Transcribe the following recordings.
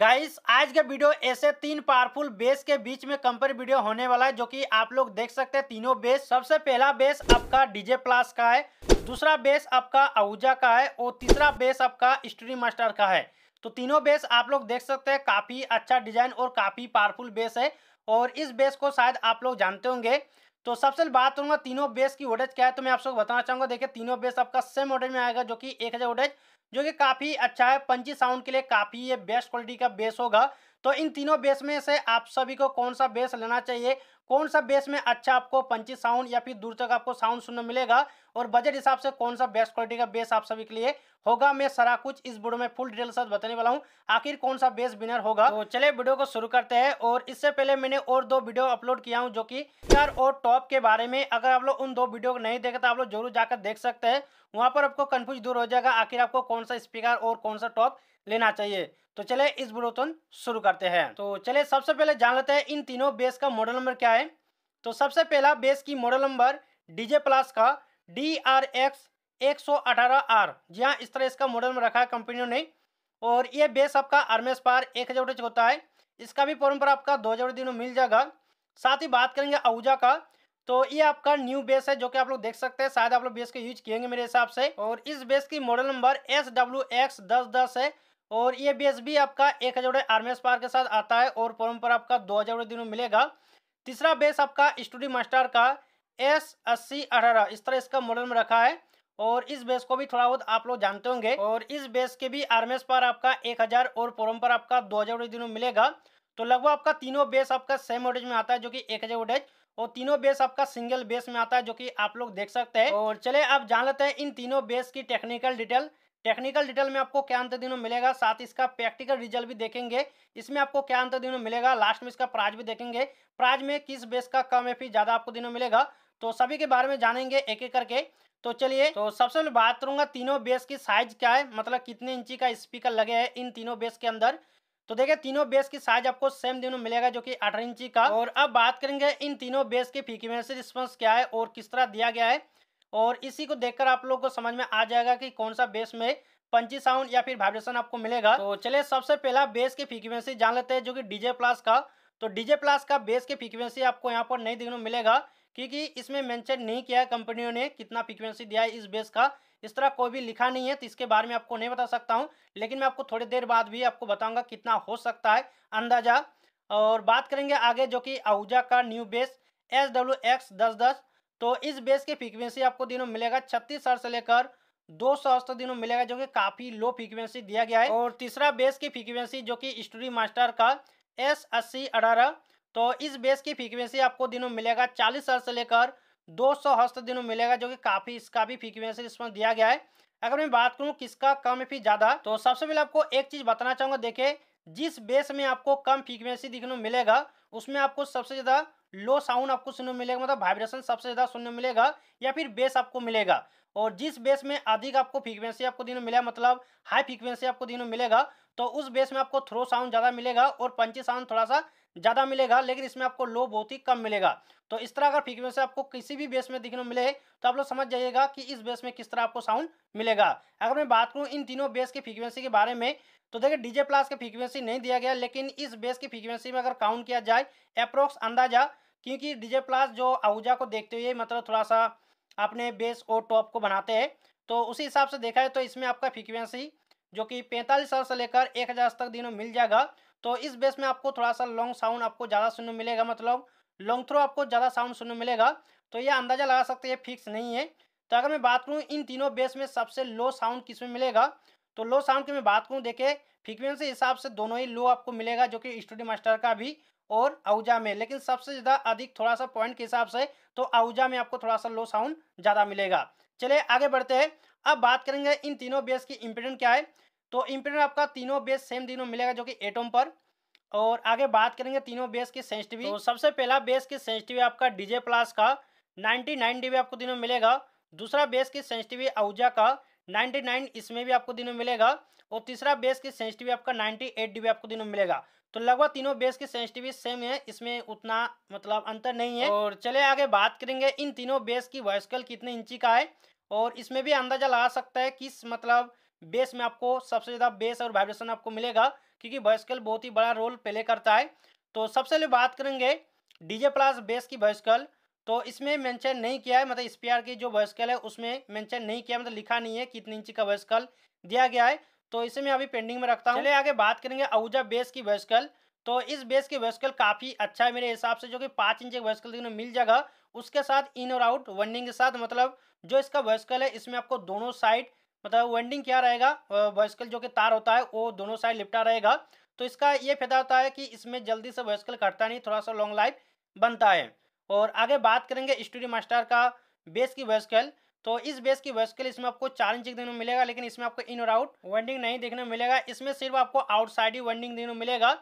guys आज का video ऐसे तीन पावरफुल बेस के बीच में कंपेयर वीडियो होने वाला है जो कि आप लोग देख सकते हैं तीनों बेस सबसे पहला बेस आपका डीजे प्लास का है दूसरा बेस आपका आहूजा का है और तीसरा बेस आपका स्ट्रीम मास्टर का है तो तीनों बेस आप लोग देख सकते हैं काफ़ी अच्छा डिजाइन और काफ़ी पावरफुल बेस है और इस बेस को शायद आप लोग जानते होंगे तो सबसे बात करूँगा तीनों बेस की वोटेज क्या है तो मैं आप सबको बताना चाहूँगा देखिए तीनों बेस आपका सेम वोटेज में आएगा जो कि एक हज़ार वोटेज जो कि काफ़ी अच्छा है पंची साउंड के लिए काफ़ी ये बेस्ट क्वालिटी का बेस होगा तो इन तीनों बेस में से आप सभी को कौन सा बेस लेना चाहिए कौन सा बेस में अच्छा आपको पंची साउंड या फिर दूर तक आपको साउंड सुनने मिलेगा और बजट हिसाब से कौन सा बेस्ट क्वालिटी का बेस आप सभी के लिए होगा मैं सारा कुछ इस वीडियो में फुल डिटेल साथ बताने वाला हूँ आखिर कौन सा बेस विनर होगा तो चले वीडियो को शुरू करते हैं और इससे पहले मैंने और दो वीडियो अपलोड किया हूँ जो की चार और टॉप के बारे में अगर आप लोग उन दो वीडियो को नहीं देखे तो आप लोग जरूर जाकर देख सकते हैं वहाँ पर आपको कन्फ्यूज दूर हो जाएगा आखिर आपको कौन सा स्पीकर और कौन सा टॉप लेना चाहिए तो चले इस बुलेटिन शुरू करते हैं तो चले सबसे पहले जान लेते हैं इन तीनों बेस का मॉडल नंबर क्या है तो सबसे पहला बेस की मॉडल नंबर डीजे प्लस का डी आर एक्स एक सौ अठारह आर जी हाँ इस तरह इसका मॉडल में रखा है कंपनियों ने और ये बेस आपका आर्मेस पार एक हज़ार होता है इसका भी परम्पर आपका दो हज़ार दिनों मिल जाएगा साथ ही बात करेंगे आहूजा का तो ये आपका न्यू बेस है जो कि आप लोग देख सकते हैं शायद आप लोग बेस का यूज किएंगे मेरे हिसाब से और इस बेस की model number S W X दस दस है और ये बेस भी आपका एक हज़ार आर्मी पार के साथ आता है और फॉर्म पर आपका दो हज़ार दिनों मिलेगा तीसरा बेस आपका स्टूडी मास्टर का एस अस्सी अठारह इस तरह इसका मॉडल में रखा है और इस बेस को भी थोड़ा बहुत आप लोग जानते होंगे और इस बेस के भी आर्मेस पार आपका एक हज़ार और पोरम पर आपका दो हज़ार दिनों मिलेगा तो लगभग आपका तीनों बेस आपका सेम वोटेज में आता है जो कि एक हज़ार वोटेज और तीनों बेस आपका सिंगल बेस में आता है जो कि आप लोग देख सकते हैं और चले आप जान लेते हैं इन तीनों बेस की टेक्निकल डिटेल टेक्निकल डिटेल में आपको क्या अंतर दिनों मिलेगा साथ इसका प्रैक्टिकल रिजल्ट भी देखेंगे इसमें आपको क्या अंतर दिनों मिलेगा लास्ट में इसका प्राइज भी देखेंगे प्राइज में किस बेस का कम है फिर ज़्यादा आपको दिनों मिलेगा तो सभी के बारे में जानेंगे एक एक करके तो चलिए तो सबसे पहले बात करूंगा तीनों बेस की साइज क्या है मतलब कितने इंची का स्पीकर लगे है इन तीनों बेस के अंदर तो देखिये तीनों बेस की साइज आपको सेम दिनों मिलेगा जो कि अठारह इंची का और अब बात करेंगे इन तीनों बेस की फ्रीक्वेंसी रिस्पॉन्स क्या है और किस तरह दिया गया है और इसी को देखकर आप लोग को समझ में आ जाएगा कि कौन सा बेस में पंची साउंड या फिर वाइब्रेशन आपको मिलेगा तो चलिए सबसे पहला बेस की फ्रीक्वेंसी जान लेते हैं जो कि डीजे प्लस का तो डीजे प्लस का बेस की फ्रीक्वेंसी आपको यहाँ पर नहीं देखने मिलेगा क्योंकि इसमें मेंशन नहीं किया है कंपनियों ने कितना फ्रिक्वेंसी दिया है इस बेस का इस तरह कोई भी लिखा नहीं है तो इसके बारे में आपको नहीं बता सकता हूँ लेकिन मैं आपको थोड़ी देर बाद भी आपको बताऊँगा कितना हो सकता है अंदाजा और बात करेंगे आगे जो कि आहूजा का new bass S W X दस दस तो इस बेस की फ्रीक्वेंसी आपको दिनों मिलेगा छत्तीस हर्ष लेकर दो सौ अस्तर दिनों मिलेगा जो कि काफ़ी लो फ्रीक्वेंसी दिया गया है और तीसरा बेस की फ्रीक्वेंसी जो कि स्टोरी मास्टर का एस अस्सी अठारह तो इस बेस की फ्रीक्वेंसी आपको दिनों मिलेगा चालीस हर्ष लेकर दो सौ हस्त दिनों मिलेगा जो कि काफ़ी इसका भी फ्रीक्वेंसी इसमें दिया गया है अगर मैं बात करूँ किसका कम फी ज़्यादा तो सबसे पहले आपको एक चीज़ बताना चाहूंगा देखे जिस बेस में आपको कम फ्रीक्वेंसी दिखने मिलेगा उसमें आपको सबसे ज़्यादा लो साउंड आपको सुनने मिलेगा मतलब वाइब्रेशन सबसे ज़्यादा सुनने मिलेगा या फिर बेस आपको मिलेगा और जिस बेस में अधिक आपको फ्रीक्वेंसी आपको दिनों मिला मतलब हाई फ्रीक्वेंसी आपको दिनों मिलेगा तो उस बेस में आपको थ्रो साउंड ज़्यादा मिलेगा और पंची साउंड थोड़ा सा ज़्यादा मिलेगा लेकिन इसमें आपको लो बहुत ही कम मिलेगा तो इस तरह अगर फ्रीक्वेंसी आपको किसी भी बेस में दिखने मिले तो आप लोग समझ जाइएगा कि इस बेस में किस तरह आपको साउंड मिलेगा अगर मैं बात करूँ इन तीनों बेस की फ्रीक्वेंसी के बारे में तो देखिए डीजे प्लास की फ्रीक्वेंसी नहीं दिया गया लेकिन इस बेस की फ्रीक्वेंसी में अगर काउंट किया जाए अप्रोक्स अंदाजा क्योंकि डीजे प्लास जो आहूजा को देखते हुए मतलब थोड़ा सा अपने बेस और टॉप को बनाते हैं तो उसी हिसाब से देखा है तो इसमें आपका फ्रीक्वेंसी जो कि पैंतालीस हज़ार से लेकर एक हज़ार तक दिनों मिल जाएगा तो इस बेस में आपको थोड़ा सा लॉन्ग साउंड आपको ज़्यादा सुनने मिलेगा मतलब लॉन्ग थ्रो आपको ज़्यादा साउंड सुनने मिलेगा तो ये अंदाज़ा लगा सकते हैं फिक्स नहीं है तो अगर मैं बात करूँ इन तीनों बेस में सबसे लो साउंड किस में मिलेगा तो लो साउंड की मैं बात करूँ देखे फ्रिक्वेंसी हिसाब से दोनों ही लो आपको मिलेगा जो कि स्टूडियो मास्टर का भी और आउजा में लेकिन सबसे ज़्यादा अधिक थोड़ा सा पॉइंट के हिसाब से तो आउजा में आपको थोड़ा सा लो साउंड ज़्यादा मिलेगा चलिए आगे बढ़ते हैं अब बात करेंगे इन तीनों बेस की इम्पिडेंट क्या है तो इम्पिडेंट आपका तीनों बेस सेम तीनों मिलेगा जो कि एटोम पर और आगे बात करेंगे तीनों बेस की सेंसिटिविटी तो सबसे पहला बेस की सेंसिटिविटी आपका डीजे प्लास का 99 डीबी आपको तीनों मिलेगा दूसरा बेस की सेंसिटिविटी आउजा का नाइन्टी नाइन इसमें भी आपको दिनों मिलेगा और तीसरा बेस की सेंसिटिव आपका नाइन्टी एट डीबी आपको दिनों मिलेगा तो लगभग तीनों बेस की सेंसिटिव सेम है इसमें उतना मतलब अंतर नहीं है और चले आगे बात करेंगे इन तीनों बेस की वॉइसकल कितने इंची का है और इसमें भी अंदाजा लगा सकता है किस मतलब बेस में आपको सबसे ज़्यादा बेस और वाइब्रेशन आपको मिलेगा क्योंकि वॉइसकल बहुत ही बड़ा रोल प्ले करता है तो सबसे पहले बात करेंगे डीजे प्लस बेस की वॉइसकल तो इसमें मेंशन नहीं किया है मतलब स्पेयर की जो वॉयस्कल है उसमें मेंशन नहीं किया मतलब लिखा नहीं है कितनी इंच का वॉयस्कल दिया गया है तो इसे मैं अभी पेंडिंग में रखता हूँ चलिए आगे बात करेंगे अहूजा बेस की वॉयस्कल तो इस बेस की वेस्कल काफ़ी अच्छा है मेरे हिसाब से जो कि पाँच इंच वेस्कल देखने मिल जाएगा उसके साथ इन और आउट वनडिंग के साथ मतलब जो इसका वेस्कल है इसमें आपको दोनों साइड मतलब वनडिंग क्या रहेगा वेस्कल जो कि तार होता है वो दोनों साइड लिपटा रहेगा तो इसका ये फायदा होता है कि इसमें जल्दी से वेस्कल कटता नहीं थोड़ा सा लॉन्ग लाइफ बनता है और आगे बात करेंगे स्टूडियो मास्टर का बेस की वेस्कल तो इस बेस की वेस्कल इसमें आपको चार इंच देखने मिलेगा लेकिन इसमें आपको इन और आउट वेंडिंग नहीं देखने मिलेगा इसमें सिर्फ आपको आउटसाइड ही वेंडिंग देखने मिलेगा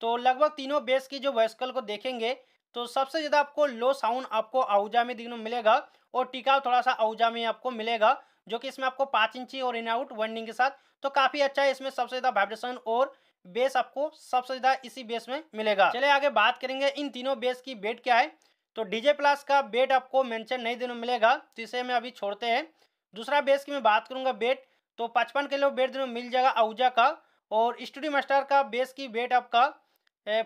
तो लगभग तीनों बेस की जो वेस्कल को देखेंगे तो सबसे ज़्यादा आपको लो साउंड आपको आहूजा में देखने मिलेगा और टिकाव थोड़ा सा आहूजा में आपको मिलेगा जो कि इसमें आपको पाँच इंची और इन आउट वेंडिंग के साथ तो काफ़ी अच्छा है इसमें सबसे ज़्यादा वाइब्रेशन और बेस आपको सबसे ज़्यादा इसी बेस में मिलेगा चले आगे बात करेंगे इन तीनों बेस की बेट क्या है तो डीजे प्लस का बेट आपको मेंशन नहीं देने मिलेगा तो इसे में अभी छोड़ते हैं दूसरा बेस की मैं बात करूंगा बेट तो पचपन किलो बेट दिनों मिल जाएगा आहूजा का और स्टूडियो मास्टर का बेस की बेट आपका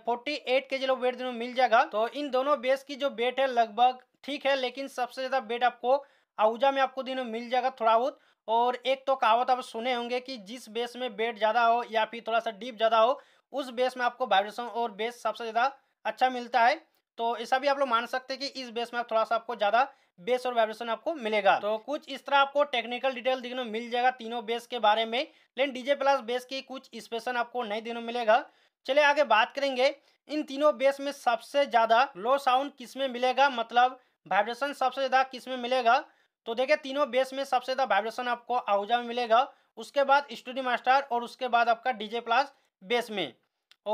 फोर्टी एट के जी बेट दिनों मिल जाएगा तो इन दोनों बेस की जो बेट है लगभग ठीक है लेकिन सबसे ज़्यादा बेट आपको आहूजा में आपको दिनों मिल जाएगा थोड़ा बहुत और एक तो कहावत आप सुने होंगे कि जिस बेस में बेट ज़्यादा हो या फिर थोड़ा सा डीप ज़्यादा हो उस बेस में आपको वाइब्रेशन और बेस सबसे ज़्यादा अच्छा मिलता है तो ऐसा भी आप लोग मान सकते हैं कि इस बेस में आप थोड़ा सा आपको ज़्यादा बेस और वाइब्रेशन आपको मिलेगा तो कुछ इस तरह आपको टेक्निकल डिटेल देखने मिल जाएगा तीनों बेस के बारे में लेकिन डीजे प्लस बेस की कुछ स्पेशन आपको नहीं देखने मिलेगा चले आगे बात करेंगे इन तीनों बेस में सबसे ज़्यादा लो साउंड किस में मिलेगा मतलब वाइब्रेशन सबसे ज़्यादा किस में मिलेगा तो देखिए तीनों बेस में सबसे ज़्यादा वाइब्रेशन आपको आहुजा में मिलेगा उसके बाद स्टूडियो मास्टर और उसके बाद आपका डीजे प्लस बेस में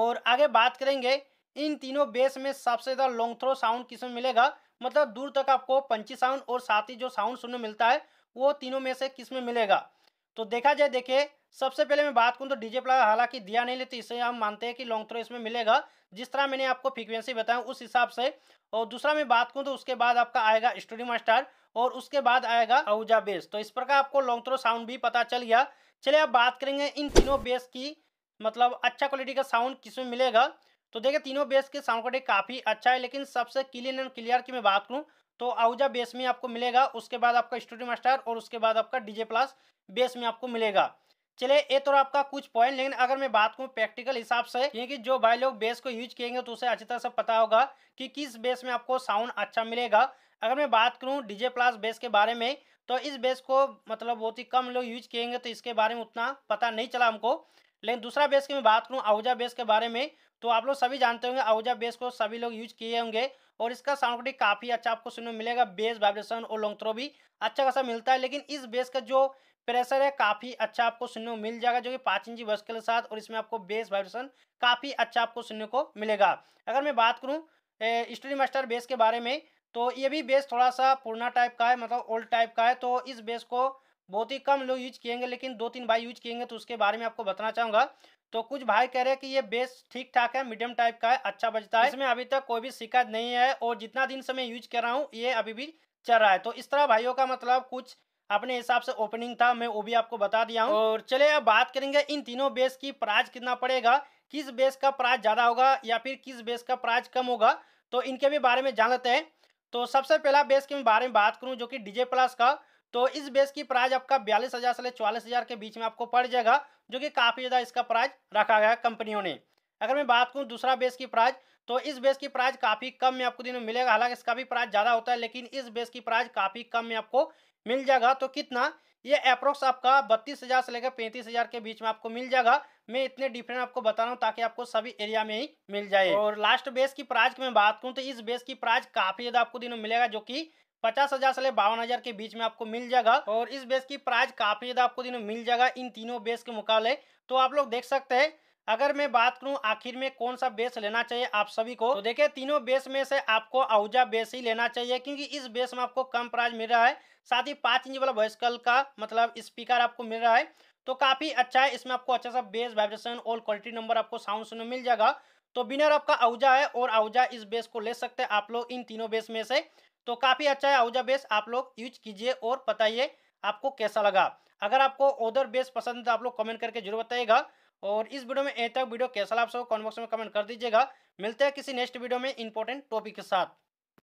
और आगे बात करेंगे इन तीनों बेस में सबसे ज़्यादा लॉन्ग थ्रो साउंड किसमें मिलेगा मतलब दूर तक आपको पंची साउंड और साथ ही जो साउंड सुनने मिलता है वो तीनों में से किस में मिलेगा तो देखा जाए देखिए सबसे पहले मैं बात करूँ तो डीजे प्लाग हालांकि दिया नहीं लेते इसे हम मानते हैं कि लॉन्ग थ्रो इसमें मिलेगा जिस तरह मैंने आपको फ्रिक्वेंसी बताया उस हिसाब से और दूसरा मैं बात करूँ तो उसके बाद आपका आएगा स्टूडियो मास्टर और उसके बाद आएगा अऊजा बेस तो इस प्रकार आपको लॉन्ग थ्रो साउंड भी पता चल गया चलिए आप बात करेंगे इन तीनों बेस की मतलब अच्छा क्वालिटी का साउंड किसमें मिलेगा तो देखिए तीनों बेस के साउंड क्वालिटी काफ़ी अच्छा है लेकिन सबसे क्लीन एंड क्लियर की मैं बात करूँ तो आहूजा बेस में आपको मिलेगा उसके बाद आपका स्टूडियो मास्टर और उसके बाद आपका डीजे प्लस बेस में आपको मिलेगा चले ये तो आपका कुछ पॉइंट लेकिन अगर मैं बात करूँ प्रैक्टिकल हिसाब से क्योंकि जो भाई लोग बेस को यूज किएंगे तो उसे अच्छी तरह से पता होगा कि किस बेस में आपको साउंड अच्छा मिलेगा अगर मैं बात करूँ डीजे प्लस बेस के बारे में तो इस बेस को मतलब बहुत ही कम लोग यूज किएंगे तो इसके बारे में उतना पता नहीं चला हमको लेकिन दूसरा बेस की मैं बात करूँ आहूजा बेस के बारे में तो आप लोग सभी जानते होंगे आहूजा बेस को सभी लोग यूज किए होंगे और इसका साउंड काफ़ी अच्छा आपको सुनने मिलेगा बेस वाइब्रेशन और लॉन्ग थ्रो भी अच्छा खासा मिलता है लेकिन इस बेस का जो प्रेशर है काफ़ी अच्छा आपको सुनने मिल जाएगा जो कि पाँच इंची बस के साथ और इसमें आपको बेस वाइब्रेशन काफ़ी अच्छा आपको सुनने को मिलेगा अगर मैं बात करूँ स्टोरी मास्टर बेस के बारे में तो ये भी बेस थोड़ा सा पुराना टाइप का है मतलब ओल्ड टाइप का है तो इस बेस को बहुत ही कम लोग यूज किएंगे लेकिन दो तीन बाई यूज किएंगे तो उसके बारे में आपको बताना चाहूँगा तो कुछ भाई कह रहे हैं कि ये बेस ठीक ठाक है मीडियम टाइप का है अच्छा बजता है इसमें अभी तक कोई भी शिकायत नहीं है और जितना दिन से मैं यूज कर रहा हूँ ये अभी भी चल रहा है तो इस तरह भाइयों का मतलब कुछ अपने हिसाब से ओपनिंग था मैं वो भी आपको बता दिया हूँ और चले अब बात करेंगे इन तीनों बेस की प्राइज कितना पड़ेगा किस बेस का प्राइज ज़्यादा होगा या फिर किस बेस का प्राइज कम होगा तो इनके भी बारे में जान लेते हैं तो सबसे पहला बेस के बारे में बात करूँ जो कि डीजे प्लस का तो इस बेस की प्राइज आपका बयालीस हज़ार से चौवालीस हज़ार के बीच में आपको पड़ जाएगा जो कि काफ़ी ज़्यादा इसका प्राइस रखा गया कंपनियों ने अगर मैं बात करूँ दूसरा बेस की प्राइज तो इस बेस की प्राइस काफ़ी कम में आपको दिनों मिलेगा हालांकि इसका भी प्राइज ज़्यादा होता है लेकिन इस बेस की प्राइस काफ़ी कम में आपको मिल जाएगा तो कितना ये अप्रोक्स आपका बत्तीस हज़ार से लेकर पैंतीस हज़ार के बीच में आपको मिल जाएगा मैं इतने डिफरेंट आपको बता रहा हूँ ताकि आपको सभी एरिया में ही मिल जाए और लास्ट बेस की प्राइस की मैं बात करूँ तो इस बेस की प्राइस काफ़ी ज़्यादा आपको दिनों मिलेगा जो कि पचास हजार से बावन हजार के बीच में आपको मिल जाएगा और इस बेस की प्राइस काफी ज्यादा आपको दिनों मिल जाएगा इन तीनों बेस के मुकाबले तो आप लोग देख सकते हैं अगर मैं बात करूं आखिर में कौन सा बेस लेना चाहिए आप सभी को तो देखिए तीनों बेस में से आपको आहूजा बेस ही लेना चाहिए क्योंकि इस बेस में आपको कम प्राइस मिल रहा है साथ ही पाँच इंच वाला वॉइसकल का मतलब स्पीकर आपको मिल रहा है तो काफ़ी अच्छा है इसमें आपको अच्छा सा बेस वाइब्रेशन और क्वालिटी नंबर आपको साउंड सुनने मिल जाएगा तो बिनर आपका आहूजा है और आहूजा इस बेस को ले सकते हैं आप लोग इन तीनों बेस में से तो काफ़ी अच्छा है आहूजा बेस आप लोग यूज कीजिए और बताइए आपको कैसा लगा अगर आपको ओदर बेस पसंद तो आप लोग कमेंट करके जरूर बताइएगा और इस वीडियो में यहीं तक वीडियो कैसा लगा आप सब कमेंट बॉक्स में कमेंट कर दीजिएगा मिलते हैं किसी नेक्स्ट वीडियो में इंपॉर्टेंट टॉपिक के साथ